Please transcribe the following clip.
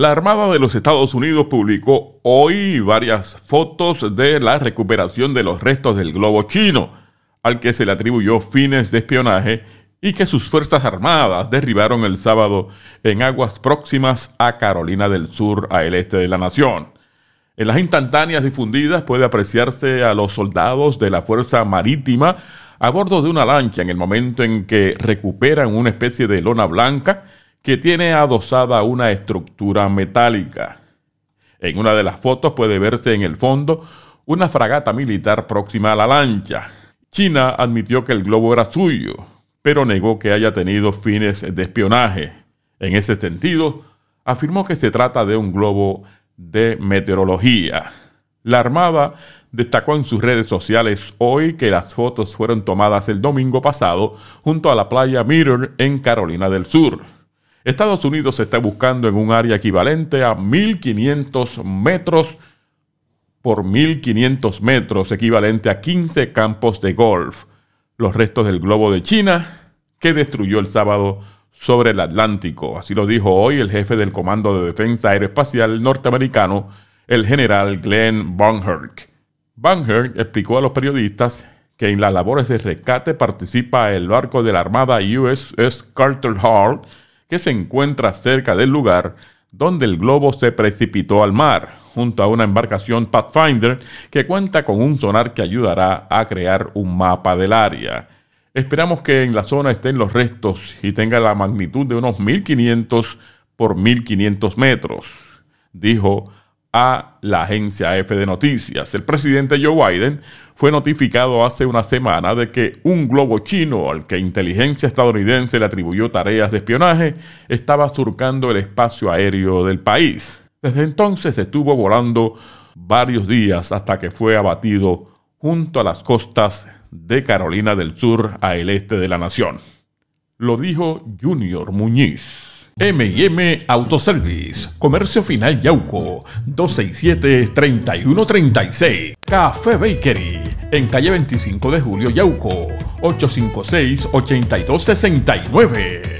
La Armada de los Estados Unidos publicó hoy varias fotos de la recuperación de los restos del globo chino, al que se le atribuyó fines de espionaje y que sus Fuerzas Armadas derribaron el sábado en aguas próximas a Carolina del Sur, al este de la nación. En las instantáneas difundidas puede apreciarse a los soldados de la Fuerza Marítima a bordo de una lancha en el momento en que recuperan una especie de lona blanca que tiene adosada una estructura metálica. En una de las fotos puede verse en el fondo una fragata militar próxima a la lancha. China admitió que el globo era suyo, pero negó que haya tenido fines de espionaje. En ese sentido, afirmó que se trata de un globo de meteorología. La Armada destacó en sus redes sociales hoy que las fotos fueron tomadas el domingo pasado junto a la playa Mirror en Carolina del Sur. Estados Unidos está buscando en un área equivalente a 1.500 metros por 1.500 metros, equivalente a 15 campos de golf. Los restos del globo de China que destruyó el sábado sobre el Atlántico. Así lo dijo hoy el jefe del Comando de Defensa Aeroespacial norteamericano, el general Glenn Van Banhurk explicó a los periodistas que en las labores de rescate participa el barco de la Armada USS Carter Hall, que se encuentra cerca del lugar donde el globo se precipitó al mar, junto a una embarcación Pathfinder que cuenta con un sonar que ayudará a crear un mapa del área. Esperamos que en la zona estén los restos y tenga la magnitud de unos 1500 por 1500 metros, dijo a la agencia F de noticias. El presidente Joe Biden fue notificado hace una semana de que un globo chino al que inteligencia estadounidense le atribuyó tareas de espionaje estaba surcando el espacio aéreo del país. Desde entonces estuvo volando varios días hasta que fue abatido junto a las costas de Carolina del Sur al este de la nación. Lo dijo Junior Muñiz. MM Autoservice, Comercio Final Yauco, 267-3136. Café Bakery, en calle 25 de Julio Yauco, 856-8269.